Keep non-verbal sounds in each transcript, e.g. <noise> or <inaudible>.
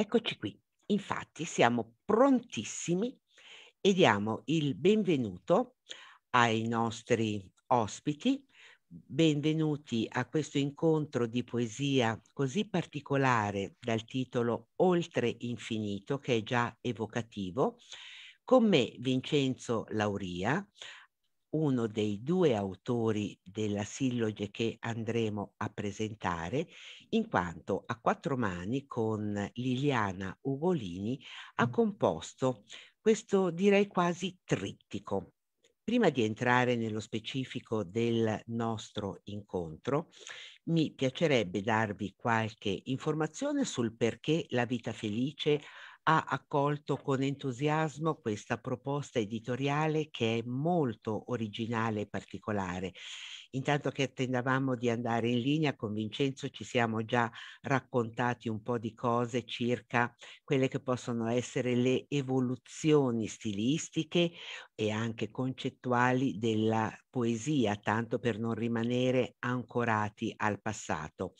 Eccoci qui. Infatti siamo prontissimi e diamo il benvenuto ai nostri ospiti. Benvenuti a questo incontro di poesia così particolare dal titolo Oltre infinito che è già evocativo. Con me Vincenzo Lauria, uno dei due autori della silloge che andremo a presentare, in quanto a quattro mani con Liliana Ugolini ha mm. composto questo direi quasi trittico. Prima di entrare nello specifico del nostro incontro, mi piacerebbe darvi qualche informazione sul perché la vita felice ha ha accolto con entusiasmo questa proposta editoriale che è molto originale e particolare Intanto che attendavamo di andare in linea con Vincenzo ci siamo già raccontati un po' di cose circa quelle che possono essere le evoluzioni stilistiche e anche concettuali della poesia, tanto per non rimanere ancorati al passato.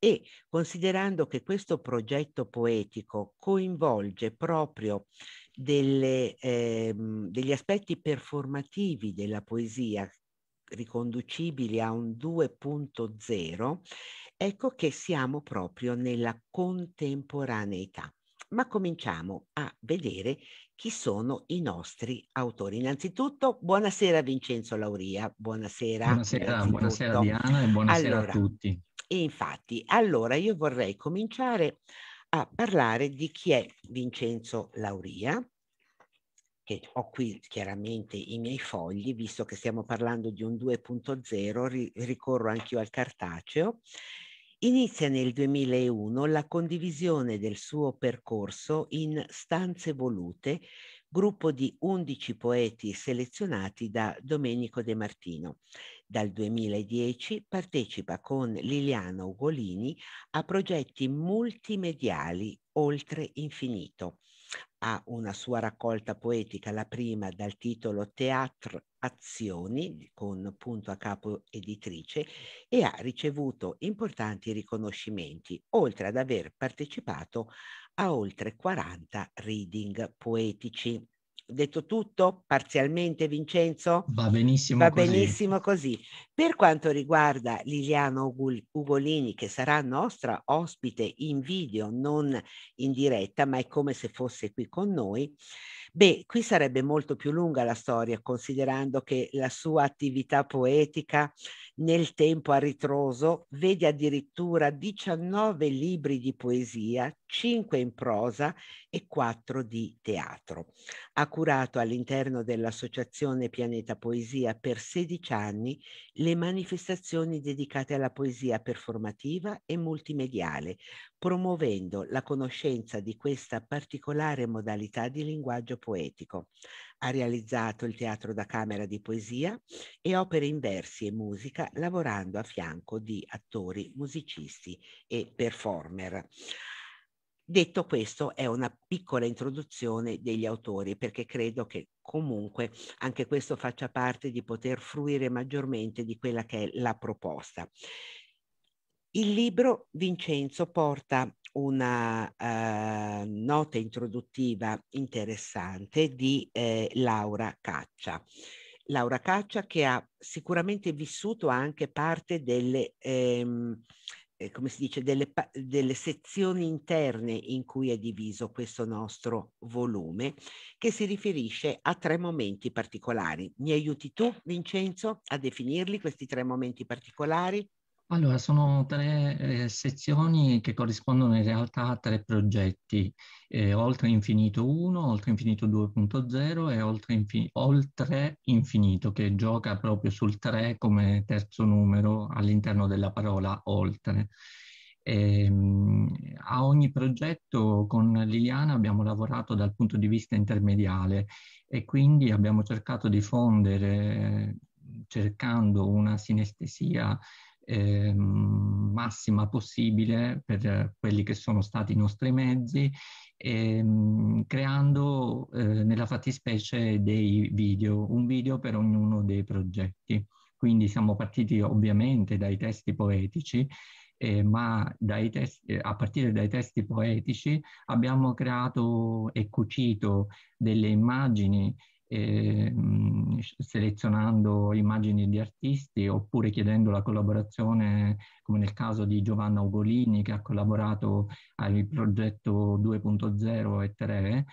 E considerando che questo progetto poetico coinvolge proprio delle, ehm, degli aspetti performativi della poesia riconducibili a un 2.0, ecco che siamo proprio nella contemporaneità. Ma cominciamo a vedere chi sono i nostri autori. Innanzitutto, buonasera Vincenzo Lauria, buonasera. Buonasera, buonasera Diana e buonasera allora, a tutti. Infatti, allora io vorrei cominciare a parlare di chi è Vincenzo Lauria, che ho qui chiaramente i miei fogli, visto che stiamo parlando di un 2.0, ri- ricorro anch'io al cartaceo. Inizia nel 2001 la condivisione del suo percorso in Stanze Volute, gruppo di 11 poeti selezionati da Domenico De Martino. Dal 2010 partecipa con Liliana Ugolini a progetti multimediali oltre infinito ha una sua raccolta poetica, la prima dal titolo Teatro Azioni, con punto a capo editrice, e ha ricevuto importanti riconoscimenti, oltre ad aver partecipato a oltre 40 reading poetici detto tutto parzialmente, Vincenzo? Va benissimo, Va così. benissimo così. Per quanto riguarda Liliana Ugolini, che sarà nostra ospite in video, non in diretta, ma è come se fosse qui con noi, beh, qui sarebbe molto più lunga la storia, considerando che la sua attività poetica nel tempo a ritroso, vede addirittura 19 libri di poesia, 5 in prosa e 4 di teatro. Ha curato all'interno dell'associazione Pianeta Poesia per 16 anni le manifestazioni dedicate alla poesia performativa e multimediale, promuovendo la conoscenza di questa particolare modalità di linguaggio poetico. Ha realizzato il teatro da camera di poesia e opere in versi e musica, lavorando a fianco di attori, musicisti e performer. Detto questo, è una piccola introduzione degli autori, perché credo che comunque anche questo faccia parte di poter fruire maggiormente di quella che è la proposta. Il libro Vincenzo porta una eh, nota introduttiva interessante di eh, Laura Caccia. Laura Caccia che ha sicuramente vissuto anche parte delle, ehm, eh, come si dice, delle, delle sezioni interne in cui è diviso questo nostro volume, che si riferisce a tre momenti particolari. Mi aiuti tu, Vincenzo, a definirli questi tre momenti particolari? Allora, sono tre eh, sezioni che corrispondono in realtà a tre progetti, eh, Oltre Infinito 1, Oltre Infinito 2.0 e Oltre, Infin Oltre, Infinito, che gioca proprio sul 3 come terzo numero all'interno della parola Oltre. E, ehm, a ogni progetto con Liliana abbiamo lavorato dal punto di vista intermediale e quindi abbiamo cercato di fondere, eh, cercando una sinestesia eh, massima possibile per quelli che sono stati i nostri mezzi, ehm, creando eh, nella fattispecie dei video, un video per ognuno dei progetti. Quindi siamo partiti ovviamente dai testi poetici, eh, ma testi, eh, a partire dai testi poetici abbiamo creato e cucito delle immagini eh, selezionando immagini di artisti oppure chiedendo la collaborazione, come nel caso di Giovanna Ugolini che ha collaborato al progetto 2.0 e 3.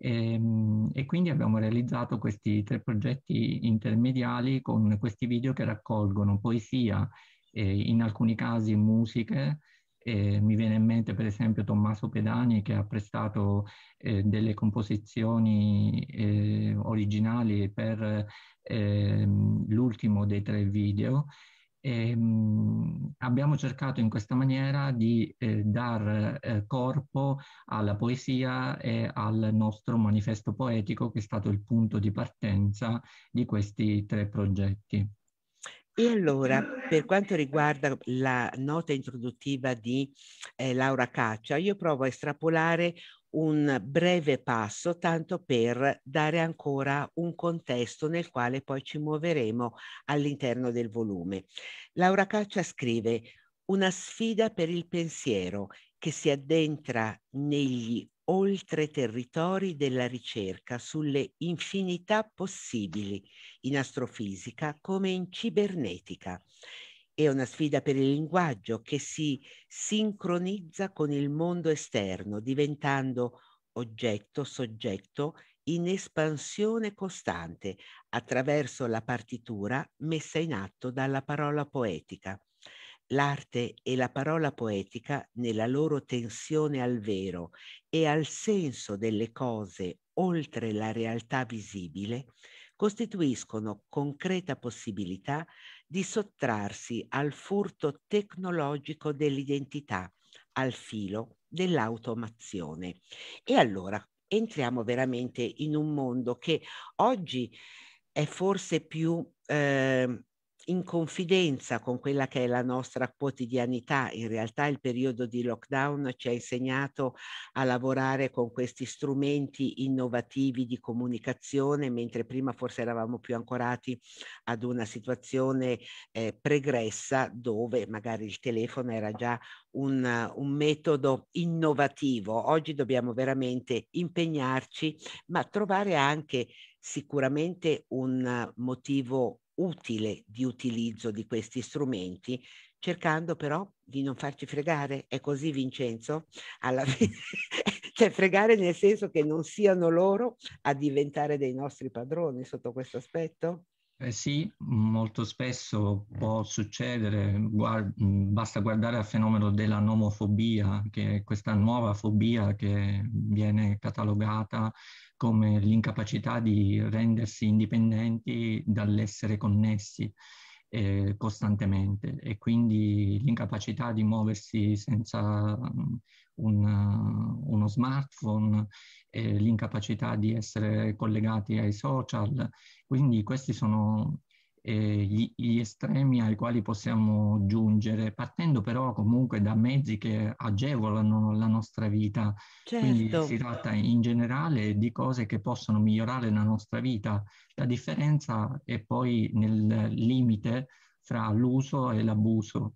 E, mm, e, quindi abbiamo realizzato questi tre progetti intermediali con questi video che raccolgono poesia, e in alcuni casi musiche, eh, mi viene in mente per esempio Tommaso Pedani che ha prestato eh, delle composizioni eh, originali per ehm, l'ultimo dei tre video. E, ehm, mh, abbiamo cercato in questa maniera di eh, dar eh, corpo alla poesia e al nostro manifesto poetico che è stato il punto di partenza di questi tre progetti. E allora, per quanto riguarda la nota introduttiva di eh, Laura Caccia, io provo a estrapolare un breve passo, tanto per dare ancora un contesto nel quale poi ci muoveremo all'interno del volume. Laura Caccia scrive una sfida per il pensiero che si addentra negli oltre territori della ricerca sulle infinità possibili in astrofisica come in cibernetica. È una sfida per il linguaggio che si sincronizza con il mondo esterno, diventando oggetto-soggetto in espansione costante attraverso la partitura messa in atto dalla parola poetica l'arte e la parola poetica nella loro tensione al vero e al senso delle cose oltre la realtà visibile, costituiscono concreta possibilità di sottrarsi al furto tecnologico dell'identità, al filo dell'automazione. E allora entriamo veramente in un mondo che oggi è forse più eh, in confidenza con quella che è la nostra quotidianità. In realtà il periodo di lockdown ci ha insegnato a lavorare con questi strumenti innovativi di comunicazione, mentre prima forse eravamo più ancorati ad una situazione eh, pregressa dove magari il telefono era già un, un metodo innovativo. Oggi dobbiamo veramente impegnarci, ma trovare anche sicuramente un motivo utile di utilizzo di questi strumenti, cercando però di non farci fregare. È così Vincenzo? Alla fine, mm. <laughs> cioè fregare nel senso che non siano loro a diventare dei nostri padroni sotto questo aspetto? Eh sì, molto spesso mm. può succedere, guard- mm, basta guardare al fenomeno della nomofobia, che è questa nuova fobia che viene catalogata come l'incapacità di rendersi indipendenti dall'essere connessi eh, costantemente e quindi l'incapacità di muoversi senza mm, un, eh, uno smartphone, eh, l'incapacità di essere collegati ai social. Quindi questi sono eh, gli, gli, estremi ai quali possiamo giungere, partendo però comunque da mezzi che agevolano la nostra vita. Certo. Quindi si tratta in generale di cose che possono migliorare la nostra vita. La differenza è poi nel limite fra l'uso e l'abuso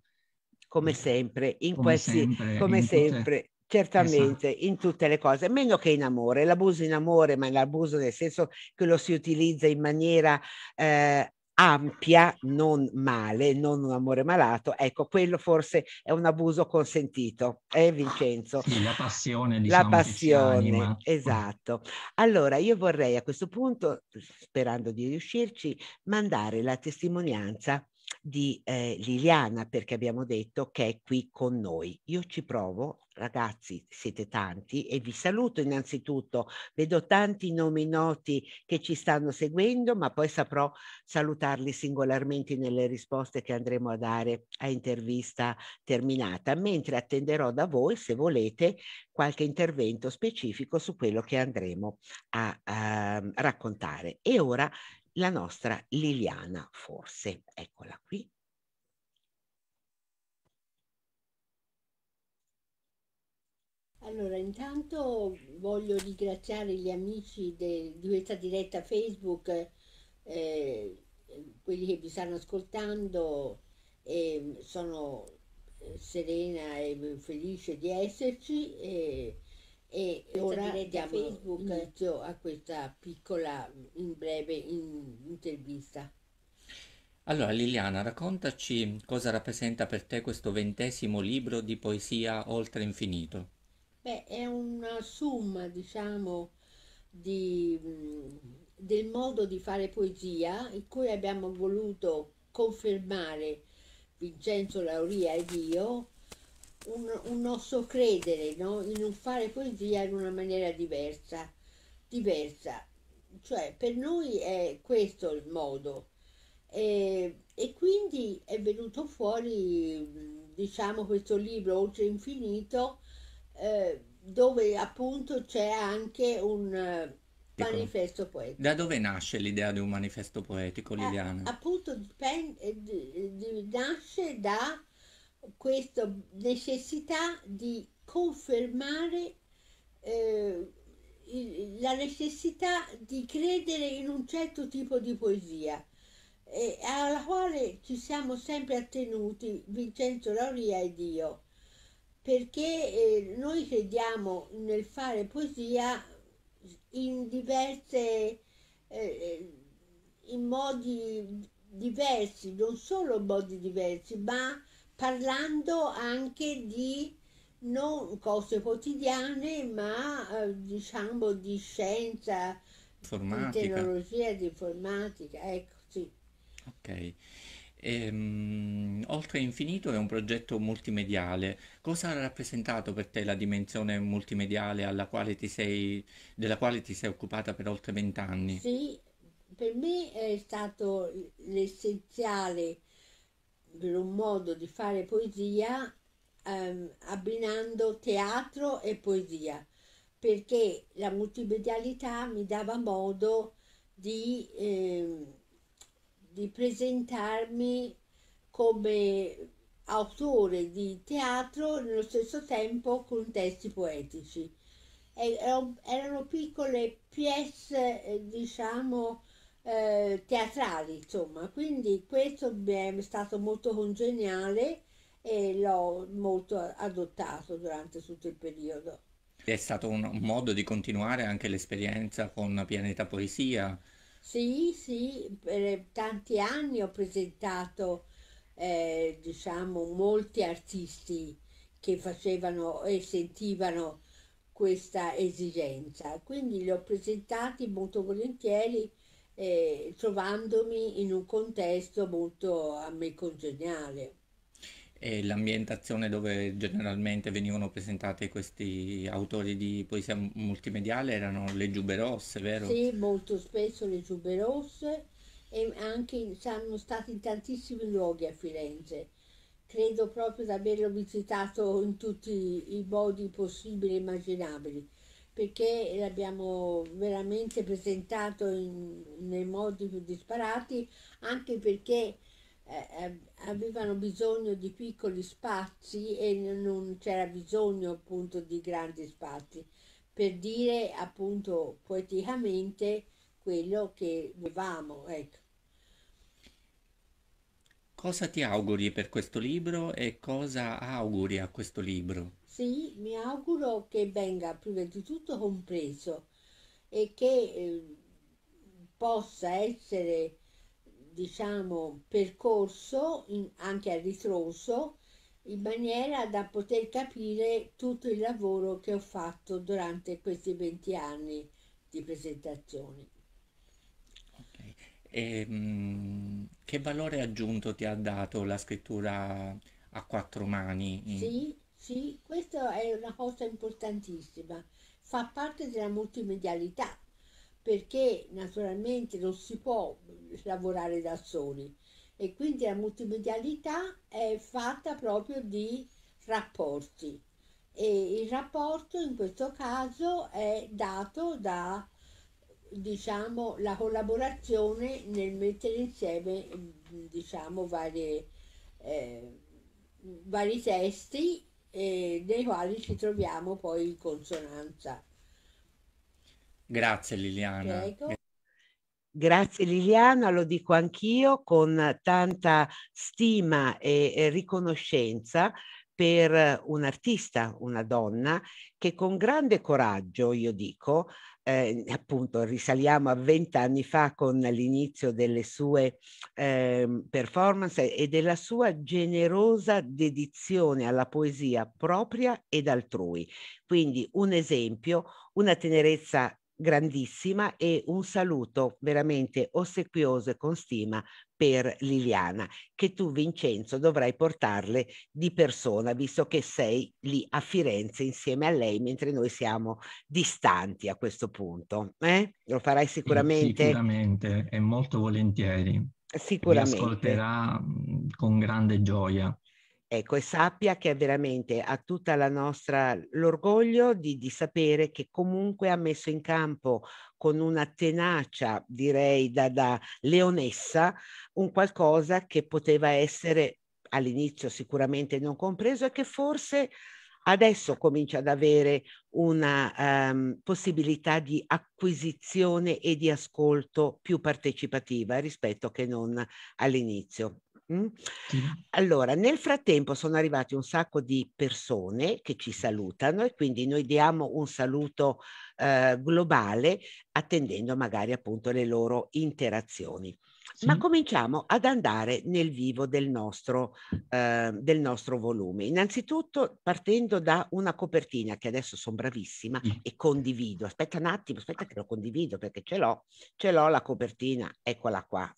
come sempre, in, come questi, sempre, come in sempre. Esatto. Certamente, esatto. in tutte le cose, meno che in amore. L'abuso in amore, ma l'abuso nel senso che lo si utilizza in maniera eh, ampia, non male, non un amore malato, ecco, quello forse è un abuso consentito, eh Vincenzo? Sì, la passione, diciamo, La passione, esatto. Allora, io vorrei a questo punto, sperando di riuscirci, mandare la testimonianza di eh, Liliana, perché abbiamo detto che è qui con noi. Io ci provo, ragazzi, siete tanti e vi saluto innanzitutto. Vedo tanti nomi noti che ci stanno seguendo, ma poi saprò salutarli singolarmente nelle risposte che andremo a dare a intervista terminata, mentre attenderò da voi, se volete, qualche intervento specifico su quello che andremo a, a ehm, raccontare. E ora la nostra Liliana Forse. Eccola qui. Allora, intanto voglio ringraziare gli amici de, di questa diretta Facebook, eh, quelli che vi stanno ascoltando, eh, sono serena e felice di esserci. Eh, e ora diamo Facebook. inizio a questa piccola, in breve in, intervista. Allora Liliana, raccontaci cosa rappresenta per te questo ventesimo libro di poesia Oltre Infinito. Beh, è una summa, diciamo, di, mm, del modo di fare poesia in cui abbiamo voluto confermare Vincenzo Lauria ed io un, un nostro credere no? in un fare poesia in una maniera diversa, diversa. Cioè, per noi è questo il modo. E, e quindi è venuto fuori, diciamo, questo libro Oltre Infinito, eh, dove appunto c'è anche un eh, manifesto poetico. Da dove nasce l'idea di un manifesto poetico, eh, Liliana? Eh, appunto, dipende, nasce da questa necessità di confermare eh, la necessità di credere in un certo tipo di poesia eh, alla quale ci siamo sempre attenuti Vincenzo Lauria ed io perché eh, noi crediamo nel fare poesia in diverse eh, eh in modi diversi non solo modi diversi ma parlando anche di non cose quotidiane, ma eh, diciamo di scienza, informatica. di tecnologia, di informatica, ecco sì. Ok. Ehm, Oltre a Infinito è un progetto multimediale. Cosa ha rappresentato per te la dimensione multimediale alla quale ti sei, della quale ti sei occupata per oltre vent'anni? Sì, per me è stato l'essenziale per un modo di fare poesia ehm, abbinando teatro e poesia, perché la multimedialità mi dava modo di, ehm, di presentarmi come autore di teatro nello stesso tempo con testi poetici. E, erano piccole pièce, eh, diciamo, eh, teatrali, insomma. Quindi questo mi è stato molto congeniale e l'ho molto adottato durante tutto il periodo. È stato un, modo di continuare anche l'esperienza con Pianeta Poesia? Sì, sì, per tanti anni ho presentato, eh, diciamo, molti artisti che facevano e sentivano questa esigenza. Quindi li ho presentati molto volentieri eh, trovandomi in un contesto molto a me congeniale. E l'ambientazione dove generalmente venivano presentati questi autori di poesia multimediale erano le giube rosse, vero? Sì, molto spesso le giube rosse e anche sono stati in tantissimi luoghi a Firenze. Credo proprio di averlo visitato in tutti i modi possibili e immaginabili perché l'abbiamo veramente presentato in, nei modi più disparati, anche perché eh, eh avevano bisogno di piccoli spazi e non c'era bisogno appunto di grandi spazi, per dire appunto poeticamente quello che volevamo. Ecco. Cosa ti auguri per questo libro e cosa auguri a questo libro? Sì, mi auguro che venga prima di tutto compreso e che eh, possa essere, diciamo, percorso in, anche a ritroso in maniera da poter capire tutto il lavoro che ho fatto durante questi 20 anni di presentazioni. Okay. E, ehm, mh, che valore aggiunto ti ha dato la scrittura a quattro mani? Sì, sì, questa è una cosa importantissima, fa parte della multimedialità, perché naturalmente non si può lavorare da soli e quindi la multimedialità è fatta proprio di rapporti e il rapporto in questo caso è dato da diciamo la collaborazione nel mettere insieme diciamo varie, eh, vari testi e dei quali ci troviamo poi in consonanza. Grazie Liliana. Prego. Grazie Liliana, lo dico anch'io con tanta stima e riconoscenza per un'artista, una donna, che con grande coraggio, io dico, eh, appunto risaliamo a vent'anni fa con l'inizio delle sue eh, performance e della sua generosa dedizione alla poesia propria ed altrui. Quindi un esempio, una tenerezza grandissima e un saluto veramente ossequioso e con stima per Liliana, che tu Vincenzo dovrai portarle di persona, visto che sei lì a Firenze insieme a lei, mentre noi siamo distanti a questo punto. Eh? Lo farai sicuramente? Sicuramente, e molto volentieri. Sicuramente. Mi ascolterà mm, con grande gioia. Ecco, e sappia che veramente ha tutta la nostra l'orgoglio di, di sapere che comunque ha messo in campo con una tenacia, direi da, da leonessa, un qualcosa che poteva essere all'inizio sicuramente non compreso e che forse adesso comincia ad avere una um, possibilità di acquisizione e di ascolto più partecipativa rispetto che non all'inizio. Mm? Allora, nel frattempo sono arrivati un sacco di persone che ci salutano e quindi noi diamo un saluto eh, globale attendendo magari appunto le loro interazioni. Sì. Ma cominciamo ad andare nel vivo del nostro, eh, del nostro, volume. Innanzitutto partendo da una copertina che adesso sono bravissima e condivido. Aspetta un attimo, aspetta che lo condivido perché ce l'ho. Ce l'ho la copertina, eccola qua.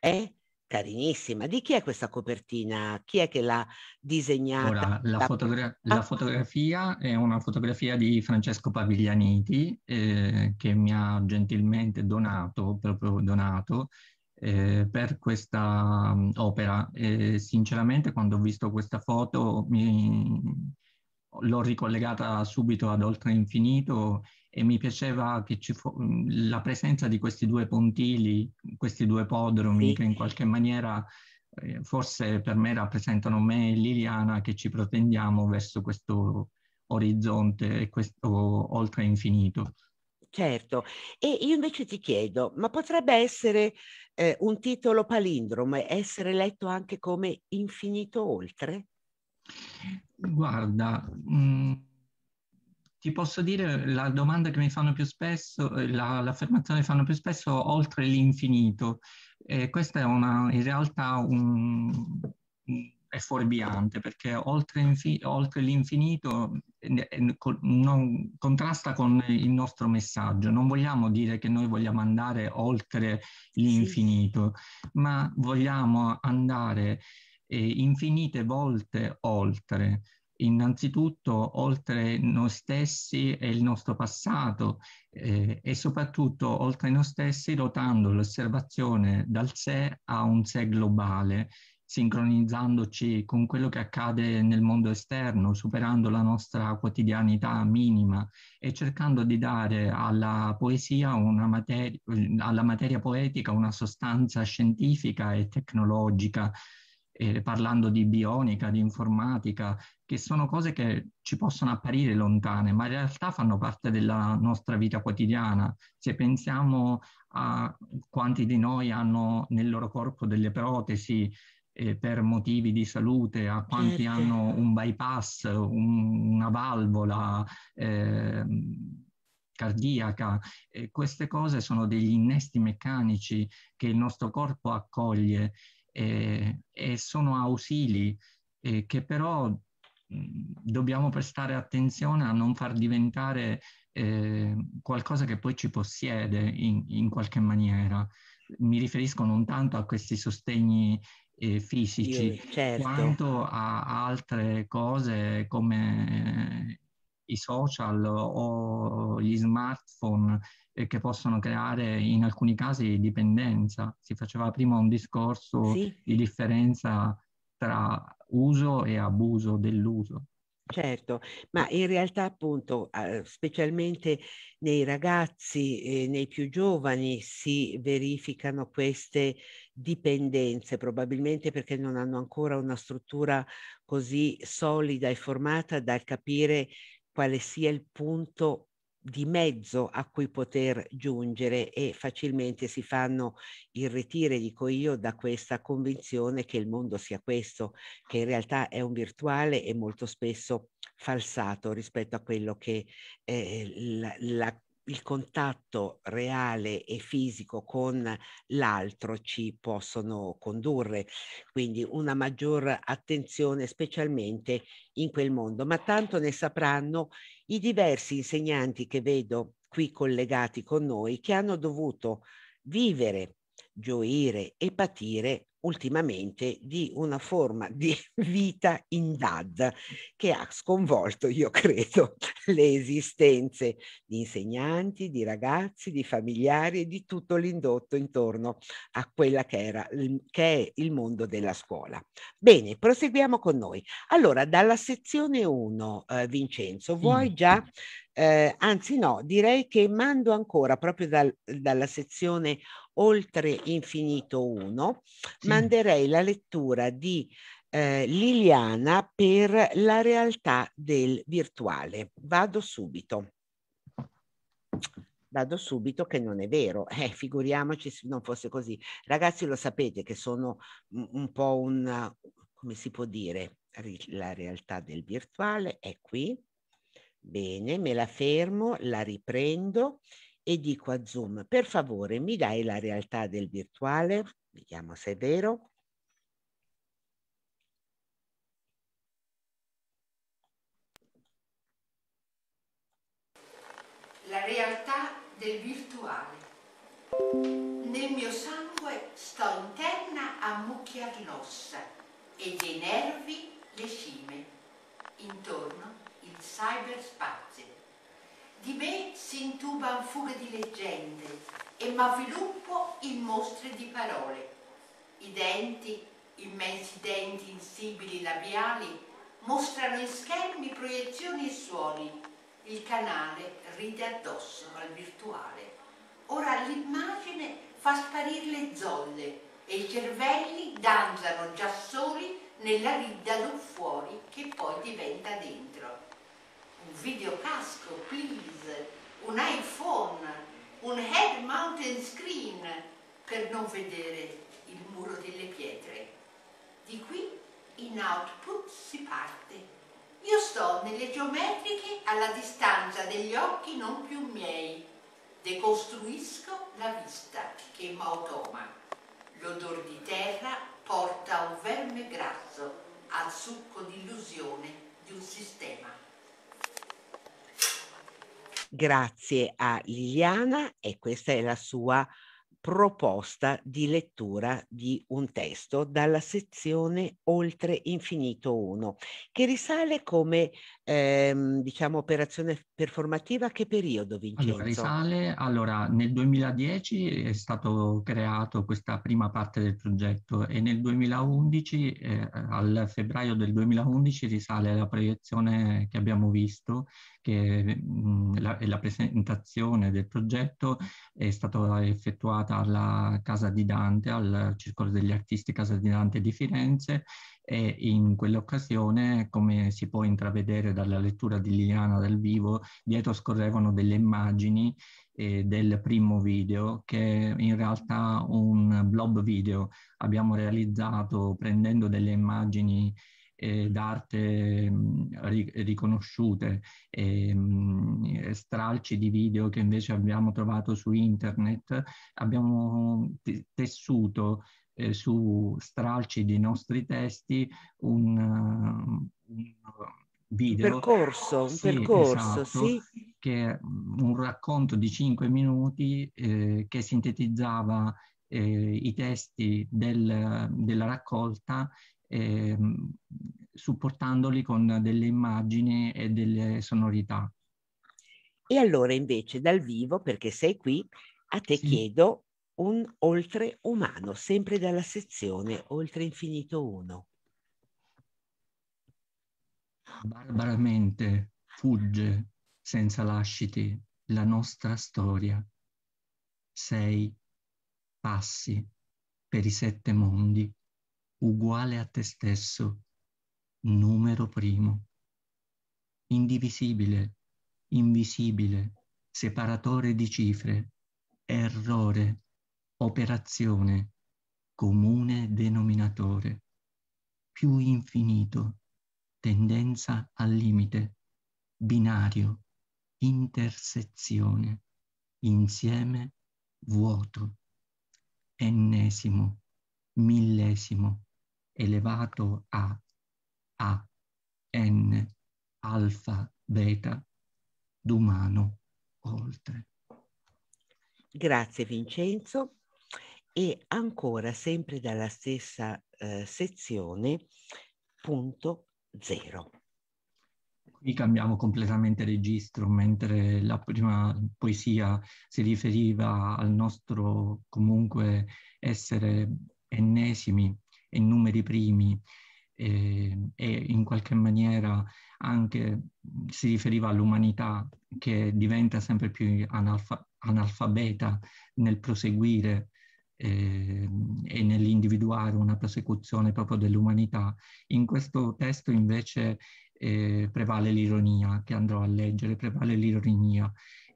Eh? carinissima. Di chi è questa copertina? Chi è che l'ha disegnata? Ora, la, fotogra- la ah. fotografia è una fotografia di Francesco Paviglianiti eh, che mi ha gentilmente donato, proprio donato, eh, per questa mm, opera. E sinceramente quando ho visto questa foto mi... l'ho ricollegata subito ad Oltre Infinito e mi piaceva che ci fu- mm, la presenza di questi due pontili, questi due podromi sì. che in qualche maniera eh, forse per me rappresentano me e Liliana che ci protendiamo verso questo orizzonte e questo oltre infinito. Certo, e io invece ti chiedo, ma potrebbe essere eh, un titolo palindromo, essere letto anche come infinito oltre? Guarda, mh mm, ti posso dire la domanda che mi fanno più spesso, eh, la, l'affermazione che fanno più spesso oltre l'infinito. Eh, questa è una, in realtà un, è fuorviante perché oltre, infi, oltre l'infinito eh, con, non, contrasta con il nostro messaggio. Non vogliamo dire che noi vogliamo andare oltre l'infinito, sì. ma vogliamo andare eh, infinite volte oltre innanzitutto oltre noi stessi e il nostro passato eh, e soprattutto oltre noi stessi rotando l'osservazione dal sé a un sé globale, sincronizzandoci con quello che accade nel mondo esterno, superando la nostra quotidianità minima e cercando di dare alla poesia, una materia, alla materia poetica una sostanza scientifica e tecnologica eh, parlando di bionica, di informatica, che sono cose che ci possono apparire lontane, ma in realtà fanno parte della nostra vita quotidiana. Se pensiamo a quanti di noi hanno nel loro corpo delle protesi eh, per motivi di salute, a quanti certo. hanno un bypass, un, una valvola. Eh, cardiaca, queste cose sono degli innesti meccanici che il nostro corpo accoglie e, e sono ausili eh, che però mh, dobbiamo prestare attenzione a non far diventare eh, qualcosa che poi ci possiede in, in, qualche maniera. Mi riferisco non tanto a questi sostegni eh, fisici, Io, certo. quanto a, a altre cose come i social o gli smartphone e che possono creare in alcuni casi dipendenza. Si faceva prima un discorso sì. di differenza tra uso e abuso dell'uso. Certo, ma in realtà appunto, specialmente nei ragazzi, nei più giovani, si verificano queste dipendenze, probabilmente perché non hanno ancora una struttura così solida e formata da capire quale sia il punto di mezzo a cui poter giungere e facilmente si fanno irretire, dico io, da questa convinzione che il mondo sia questo, che in realtà è un virtuale e molto spesso falsato rispetto a quello che eh, la, la il contatto reale e fisico con l'altro ci possono condurre, quindi una maggior attenzione specialmente in quel mondo, ma tanto ne sapranno i diversi insegnanti che vedo qui collegati con noi che hanno dovuto vivere, gioire e patire ultimamente di una forma di <laughs> vita in DAD che ha sconvolto, io credo, <laughs> le esistenze di insegnanti, di ragazzi, di familiari e di tutto l'indotto intorno a quella che, era, che è il mondo della scuola. Bene, proseguiamo con noi. Allora, dalla sezione 1, eh, Vincenzo, mm. vuoi già eh, anzi no, direi che mando ancora proprio dal, dalla sezione 1, oltre infinito 1, sì. manderei la lettura di eh, Liliana per la realtà del virtuale. Vado subito. Vado subito che non è vero, eh, figuriamoci se non fosse così. Ragazzi lo sapete che sono un, un po' un, come si può dire, la realtà del virtuale è qui. Bene, me la fermo, la riprendo e dico a Zoom, per favore mi dai la realtà del virtuale? Vediamo se è vero. La realtà del virtuale. Nel mio sangue sto interna a mucchiar l'ossa e dei nervi le cime. Intorno il cyberspazio di me si intuban fughe di leggende e m'avviluppo in mostre di parole. I denti, immensi denti insibili labiali, mostrano in schermi proiezioni e suoni. Il canale ride addosso al virtuale. Ora l'immagine fa sparire le zolle e i cervelli danzano già soli nella ridda d'un fuori che poi diventa dentro. Un videocasco, please! un iPhone, un head mountain screen per non vedere il muro delle pietre. Di qui in output si parte. Io sto nelle geometriche alla distanza degli occhi non più miei. Decostruisco la vista che è m'automa. L'odor di terra porta un verme grasso al succo d'illusione di un sistema. Grazie a Liliana e questa è la sua proposta di lettura di un testo dalla sezione Oltre Infinito 1, che risale come ehm, diciamo operazione performativa che periodo Vincenzo? Allora, risale, allora nel 2010 è stato creato questa prima parte del progetto e nel 2011, eh, al febbraio del 2011 risale la proiezione che abbiamo visto che mh, mhmm, la, la, presentazione del progetto è stata effettuata alla Casa di Dante, al Circolo degli Artisti Casa di Dante di Firenze e in quell'occasione, come si può intravedere dalla lettura di Liliana dal vivo, dietro scorrevano delle immagini eh, del primo video che è in realtà un blob video abbiamo realizzato prendendo delle immagini d'arte mm, riconosciute, mm, e, stralci di video che invece abbiamo trovato su internet, abbiamo tessuto eh, su stralci dei nostri testi un, uh, un video. Percorso, sì, percorso, esatto, sì. Che mm, un racconto di cinque minuti eh, che sintetizzava eh, i testi del, della raccolta ehm, supportandoli con delle immagini e delle sonorità. E allora invece dal vivo, perché sei qui, a te sì. chiedo un oltre umano, sempre dalla sezione Oltre Infinito 1. Barbaramente fugge senza lasciti la nostra storia. Sei passi per i sette mondi uguale a te stesso, numero primo, indivisibile, invisibile, separatore di cifre, errore, operazione, comune denominatore, più infinito, tendenza al limite, binario, intersezione, insieme, vuoto, ennesimo, millesimo, elevato a a n alfa beta d'umano oltre. Grazie Vincenzo e ancora sempre dalla stessa eh, sezione punto zero. Qui cambiamo completamente registro, mentre la prima poesia si riferiva al nostro comunque essere ennesimi e numeri primi e, ehm, e in qualche maniera anche si riferiva all'umanità che diventa sempre più analfa- analfabeta nel proseguire eh, e nell'individuare una prosecuzione proprio dell'umanità. In questo testo invece eh, prevale l'ironia, che andrò a leggere, prevale l'ironia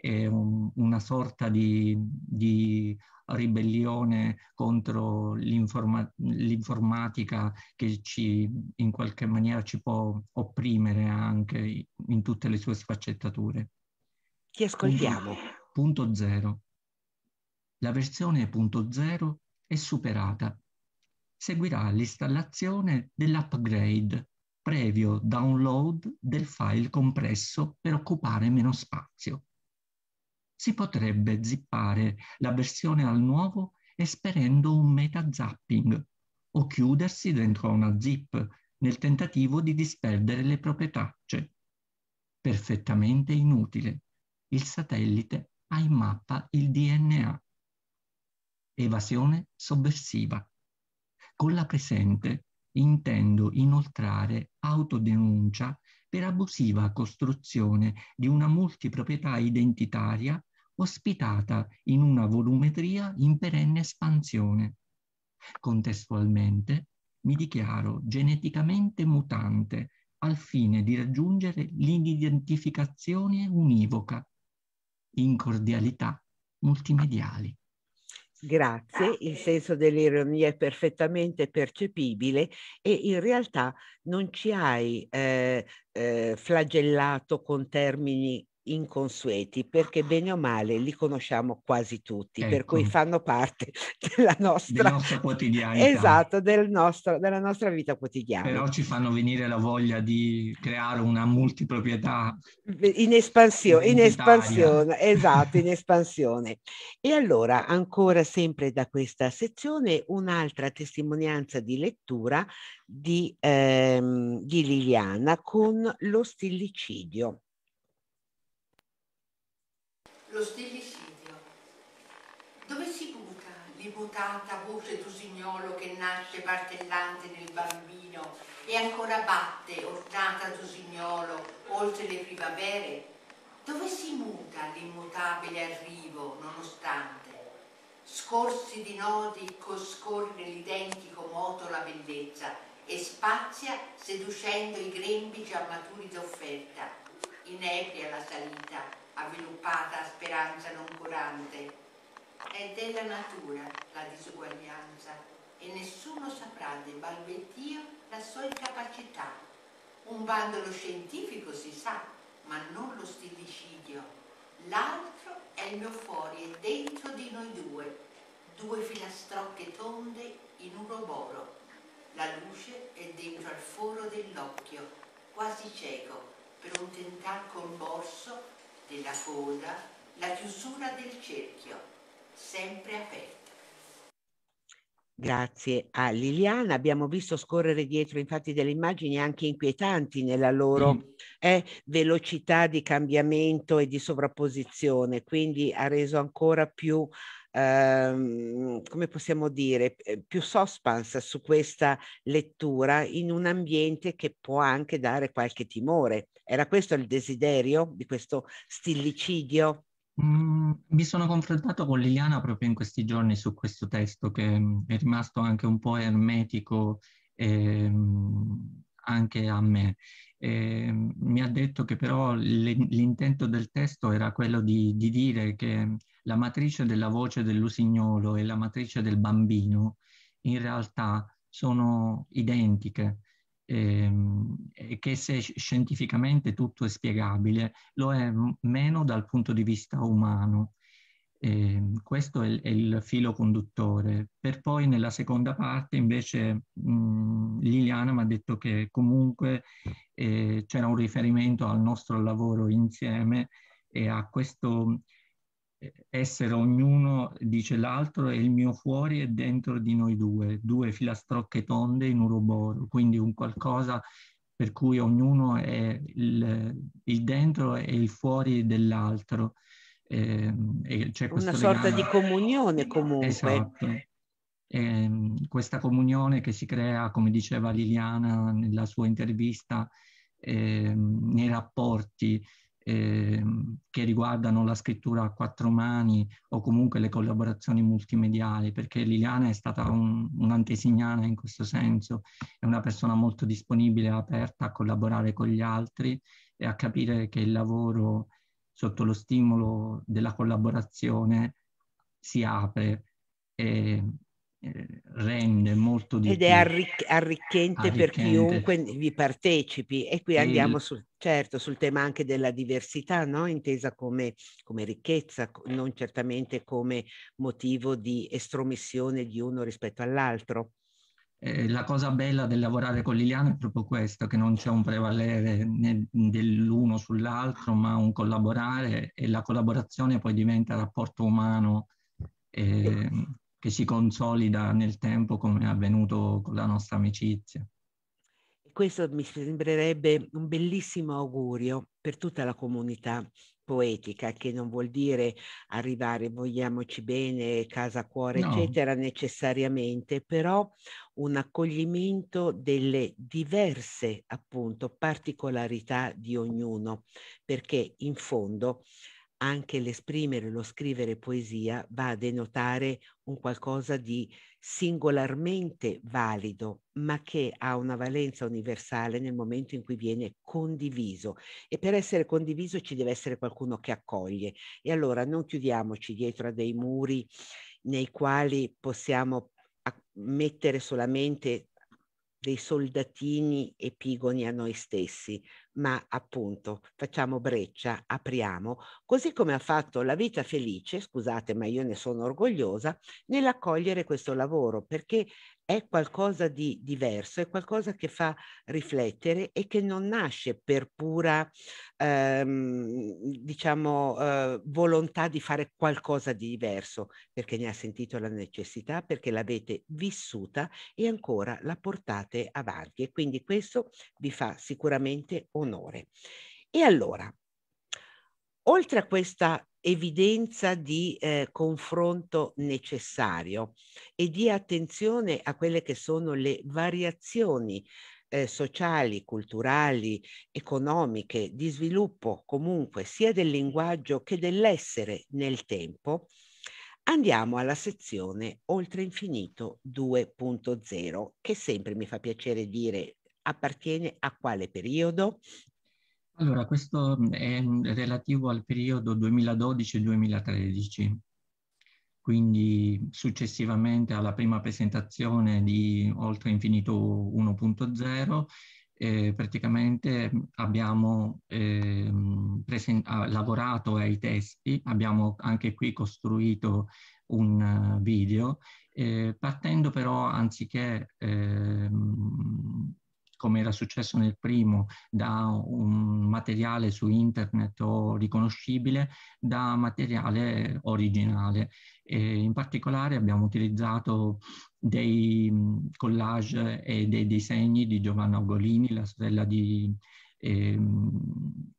è un, una sorta di, di ribellione contro l'informa- l'informatica che ci, in qualche maniera ci può opprimere anche in tutte le sue sfaccettature. Ti ascoltiamo. Punto, punto zero. La versione punto zero è superata. Seguirà l'installazione dell'upgrade, previo download del file compresso per occupare meno spazio si potrebbe zippare la versione al nuovo esperendo un meta-zapping o chiudersi dentro una zip nel tentativo di disperdere le proprietacce. Perfettamente inutile. Il satellite ha in mappa il DNA. Evasione sovversiva. Con la presente intendo inoltrare autodenuncia per abusiva costruzione di una multiproprietà identitaria ospitata in una volumetria in perenne espansione. Contestualmente mi dichiaro geneticamente mutante al fine di raggiungere l'identificazione univoca in cordialità multimediali. Grazie, il senso dell'ironia è perfettamente percepibile e in realtà non ci hai eh, eh, flagellato con termini inconsueti perché bene o male li conosciamo quasi tutti, ecco. per cui ecco. fanno parte <laughs> della nostra, nostra quotidianità. Esatto, del nostro, della nostra vita quotidiana. Però ci fanno venire la voglia di creare una multiproprietà. In espansione, in espansione, esatto, in <laughs> espansione. E allora, ancora sempre da questa sezione, un'altra testimonianza di lettura di, ehm, di Liliana con lo stillicidio lo stillicidio. Dove si muta l'immutata voce d'usignolo che nasce martellante nel bambino e ancora batte, ornata d'usignolo, oltre le primavere? Dove si muta l'immutabile arrivo, nonostante? Scorsi di nodi coscorre l'identico moto la bellezza e spazia seducendo i grembi già maturi d'offerta, inebria la salita avviluppata speranza non curante. È della natura la disuguaglianza e nessuno saprà del balbettio la sua incapacità. Un bandolo scientifico si sa, ma non lo stilicidio. L'altro è il mio fuori e dentro di noi due, due filastrocche tonde in un roboro. La luce è dentro al foro dell'occhio, quasi cieco, per un tentacolo borso della coda la chiusura del cerchio, sempre aperto. Grazie a Liliana. Abbiamo visto scorrere dietro infatti delle immagini anche inquietanti nella loro mm. eh, velocità di cambiamento e di sovrapposizione, quindi ha reso ancora più ehm, come possiamo dire, eh, più suspense su questa lettura in un ambiente che può anche dare qualche timore. Era questo il desiderio di questo stillicidio? Mm, mi sono confrontato con Liliana proprio in questi giorni su questo testo che mm, è rimasto anche un po' ermetico eh, anche a me. Eh, mi ha detto che però l'intento del testo era quello di, di, dire che la matrice della voce dell'usignolo e la matrice del bambino in realtà sono identiche ehm, e che se scientificamente tutto è spiegabile, lo è meno dal punto di vista umano. E ehm, questo è, è, il filo conduttore. Per poi nella seconda parte invece mh, mhmm, Liliana mi ha detto che comunque eh, c'era un riferimento al nostro lavoro insieme e a questo eh, essere ognuno, dice l'altro, è il mio fuori e dentro di noi due, due filastrocche tonde in uroboro, quindi un qualcosa per cui ognuno è il, il dentro e il fuori dell'altro. Eh, Una sorta legame. di comunione comunque. Esatto. E, ehm, questa comunione che si crea, come diceva Liliana nella sua intervista, eh, nei rapporti eh, che riguardano la scrittura a quattro mani o comunque le collaborazioni multimediali, perché Liliana è stata un, un'antesignana in questo senso, è una persona molto disponibile e aperta a collaborare con gli altri e a capire che il lavoro sotto lo stimolo della collaborazione si apre e rende molto di ed più. è arricch- arricchente, arricchente, per chiunque vi partecipi e qui e andiamo sul, certo sul tema anche della diversità no? intesa come, come, ricchezza non certamente come motivo di estromissione di uno rispetto all'altro eh, la cosa bella del lavorare con Liliana è proprio questo, che non c'è un prevalere né dell'uno sull'altro, ma un collaborare e la collaborazione poi diventa rapporto umano eh, che si consolida nel tempo come è avvenuto con la nostra amicizia. Questo mi sembrerebbe un bellissimo augurio per tutta la comunità poetica, che non vuol dire arrivare, vogliamoci bene, casa, cuore, no. eccetera, necessariamente, però un accoglimento delle diverse, appunto, particolarità di ognuno, perché in fondo anche l'esprimere, lo scrivere poesia va a denotare un qualcosa di singolarmente valido, ma che ha una valenza universale nel momento in cui viene condiviso. E per essere condiviso ci deve essere qualcuno che accoglie. E allora non chiudiamoci dietro a dei muri nei quali possiamo mettere solamente dei soldatini epigoni a noi stessi, ma appunto facciamo breccia, apriamo, così come ha fatto la vita felice, scusate ma io ne sono orgogliosa, nell'accogliere questo lavoro, perché è qualcosa di diverso, è qualcosa che fa riflettere e che non nasce per pura, ehm, diciamo, eh, volontà di fare qualcosa di diverso, perché ne ha sentito la necessità, perché l'avete vissuta e ancora la portate avanti. E quindi questo vi fa sicuramente onore. E allora, oltre a questa evidenza di eh, confronto necessario e di attenzione a quelle che sono le variazioni eh, sociali, culturali, economiche, di sviluppo comunque sia del linguaggio che dell'essere nel tempo, andiamo alla sezione Oltre Infinito 2.0, che sempre mi fa piacere dire appartiene a quale periodo, allora, questo è relativo al periodo 2012-2013, quindi successivamente alla prima presentazione di Oltre Infinito 1.0, eh, praticamente abbiamo eh, lavorato ai testi, abbiamo anche qui costruito un eh, video, eh, partendo però anziché ehm, come era successo nel primo, da un materiale su internet o riconoscibile, da materiale originale. E in particolare abbiamo utilizzato dei mm, collage e dei disegni di Giovanna Ugolini, la sorella di eh,